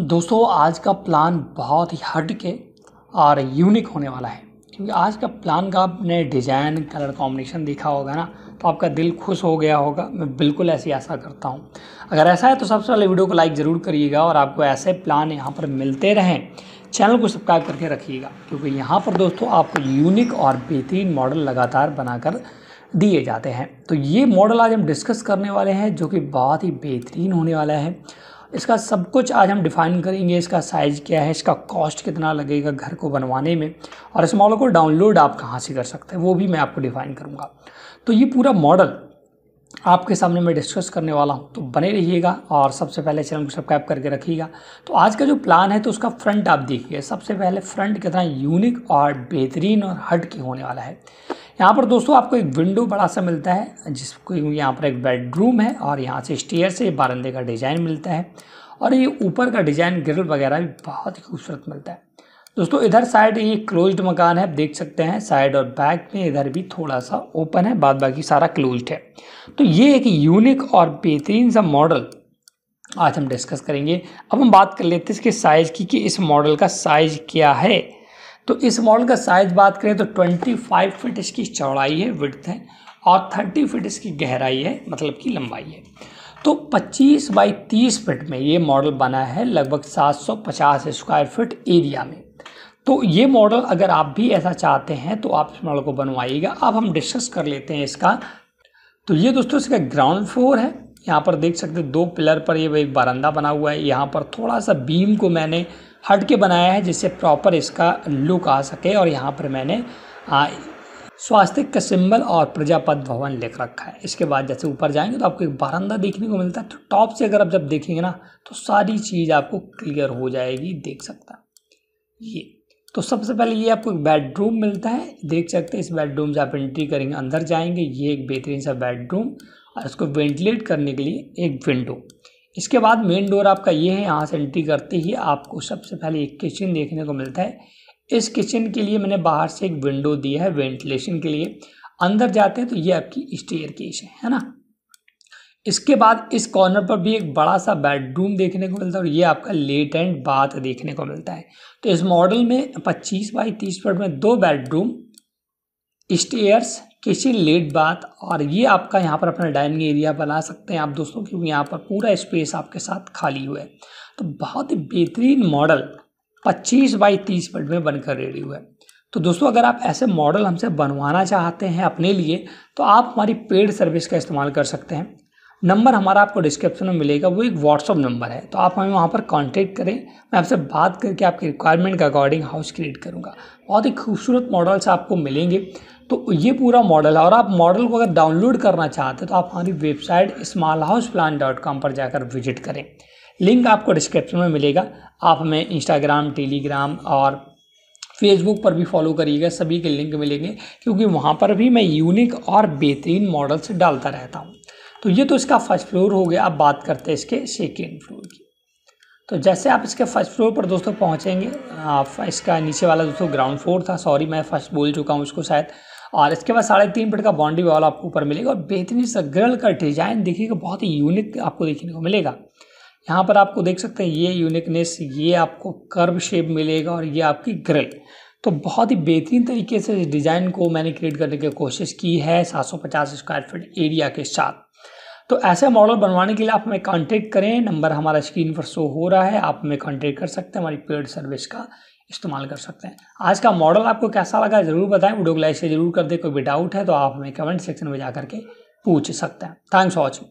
दोस्तों आज का प्लान बहुत ही हट के और यूनिक होने वाला है क्योंकि आज का प्लान का आपने डिज़ाइन कलर कॉम्बिनेशन देखा होगा ना तो आपका दिल खुश हो गया होगा मैं बिल्कुल ऐसी आशा करता हूँ अगर ऐसा है तो सबसे पहले वीडियो को लाइक ज़रूर करिएगा और आपको ऐसे प्लान यहाँ पर मिलते रहें चैनल को सब्सक्राइब करके रखिएगा क्योंकि यहाँ पर दोस्तों आपको यूनिक और बेहतरीन मॉडल लगातार बनाकर दिए जाते हैं तो ये मॉडल आज हम डिस्कस करने वाले हैं जो कि बहुत ही बेहतरीन होने वाला है इसका सब कुछ आज हम डिफाइन करेंगे इसका साइज़ क्या है इसका कॉस्ट कितना लगेगा घर को बनवाने में और इस मॉडल को डाउनलोड आप कहाँ से कर सकते हैं वो भी मैं आपको डिफाइन करूँगा तो ये पूरा मॉडल आपके सामने मैं डिस्कस करने वाला हूँ तो बने रहिएगा और सबसे पहले चैनल को सब्सक्राइब करके रखिएगा तो आज का जो प्लान है तो उसका फ्रंट आप देखिए सबसे पहले फ्रंट कितना यूनिक और बेहतरीन और हट के होने वाला है यहाँ पर दोस्तों आपको एक विंडो बड़ा सा मिलता है जिसको यहाँ पर एक बेडरूम है और यहाँ से स्टेयर से बारंदे का डिज़ाइन मिलता है और ये ऊपर का डिज़ाइन ग्रिल वगैरह भी बहुत ही खूबसूरत मिलता है दोस्तों इधर साइड ये क्लोज्ड मकान है आप देख सकते हैं साइड और बैक में इधर भी थोड़ा सा ओपन है बाद बाकी सारा क्लोज्ड है तो ये एक यूनिक और बेहतरीन सा मॉडल आज हम डिस्कस करेंगे अब हम बात कर लेते हैं इसके साइज़ की कि इस मॉडल का साइज़ क्या है तो इस मॉडल का साइज बात करें तो 25 फीट इसकी चौड़ाई है विड्थ है और 30 फीट इसकी गहराई है मतलब कि लंबाई है तो 25 बाई 30 फीट में ये मॉडल बना है लगभग 750 स्क्वायर फीट एरिया में तो ये मॉडल अगर आप भी ऐसा चाहते हैं तो आप इस मॉडल को बनवाइएगा अब हम डिस्कस कर लेते हैं इसका तो ये दोस्तों इसका ग्राउंड फ्लोर है यहाँ पर देख सकते हैं दो पिलर पर ये एक बारंदा बना हुआ है यहाँ पर थोड़ा सा बीम को मैंने हट के बनाया है जिससे प्रॉपर इसका लुक आ सके और यहाँ पर मैंने स्वास्थ्य स्वास्तिक का सिंबल और प्रजापत भवन लिख रखा है इसके बाद जैसे ऊपर जाएंगे तो आपको एक बारंदा देखने को मिलता है तो टॉप से अगर आप जब देखेंगे ना तो सारी चीज़ आपको क्लियर हो जाएगी देख सकता ये तो सबसे पहले ये आपको एक बेडरूम मिलता है देख सकते हैं इस बेडरूम से आप एंट्री करेंगे अंदर जाएंगे ये एक बेहतरीन सा बेडरूम और इसको वेंटिलेट करने के लिए एक विंडो इसके बाद मेन डोर आपका ये है यहाँ से एंट्री करते ही आपको सबसे पहले एक किचन देखने को मिलता है इस किचन के लिए मैंने बाहर से एक विंडो दिया है वेंटिलेशन के लिए अंदर जाते हैं तो ये आपकी स्टेयर केस है है ना इसके बाद इस कॉर्नर पर भी एक बड़ा सा बेडरूम देखने को मिलता है और ये आपका लेट एंड बाथ देखने को मिलता है तो इस मॉडल में 25 बाई 30 फुट में दो बेडरूम स्टेयर्स किसी लेट बात और ये आपका यहाँ पर अपना डाइनिंग एरिया बना सकते हैं आप दोस्तों क्योंकि यहाँ पर पूरा स्पेस आपके साथ खाली हुआ है तो बहुत ही बेहतरीन मॉडल 25 बाई 30 फीट में बनकर रेडी हुआ है तो दोस्तों अगर आप ऐसे मॉडल हमसे बनवाना चाहते हैं अपने लिए तो आप हमारी पेड सर्विस का इस्तेमाल कर सकते हैं नंबर हमारा आपको डिस्क्रिप्शन में मिलेगा वो एक व्हाट्सअप नंबर है तो आप हमें वहाँ पर कांटेक्ट करें मैं आपसे बात करके आपकी रिक्वायरमेंट के अकॉर्डिंग हाउस क्रिएट करूँगा बहुत ही खूबसूरत मॉडल्स आपको मिलेंगे तो ये पूरा मॉडल है और आप मॉडल को अगर डाउनलोड करना चाहते हैं तो आप हमारी website small house plan dot com पर जाकर विजिट करें लिंक आपको डिस्क्रिप्शन में मिलेगा आप हमें इंस्टाग्राम टेलीग्राम और फेसबुक पर भी फॉलो करिएगा सभी के लिंक मिलेंगे क्योंकि वहाँ पर भी मैं यूनिक और बेहतरीन मॉडल्स डालता रहता हूँ तो ये तो इसका फर्स्ट फ्लोर हो गया अब बात करते हैं इसके सेकेंड फ्लोर की तो जैसे आप इसके फर्स्ट फ्लोर पर दोस्तों पहुँचेंगे इसका नीचे वाला दोस्तों ग्राउंड फ्लोर था सॉरी मैं फर्स्ट बोल चुका हूँ उसको शायद और इसके बाद साढ़े तीन फीट का बाउंड्री वॉल आपको ऊपर मिलेगा और बेहतरीन सा ग्रिल का डिजाइन देखिएगा बहुत ही यूनिक आपको देखने को मिलेगा यहाँ पर आपको देख सकते हैं ये यूनिकनेस ये आपको कर्व शेप मिलेगा और ये आपकी ग्रिल तो बहुत ही बेहतरीन तरीके से इस डिज़ाइन को मैंने क्रिएट करने की कोशिश की है 750 स्क्वायर फीट एरिया के साथ तो ऐसे मॉडल बनवाने के लिए आप हमें कांटेक्ट करें नंबर हमारा स्क्रीन पर शो हो रहा है आप हमें कांटेक्ट कर सकते हैं हमारी पेड सर्विस का इस्तेमाल कर सकते हैं आज का मॉडल आपको कैसा लगा ज़रूर बताएं वीडियो को लाइक से जरूर कर दें कोई भी डाउट है तो आप हमें कमेंट सेक्शन में जा करके पूछ सकते हैं थैंक्स फॉर वॉचिंग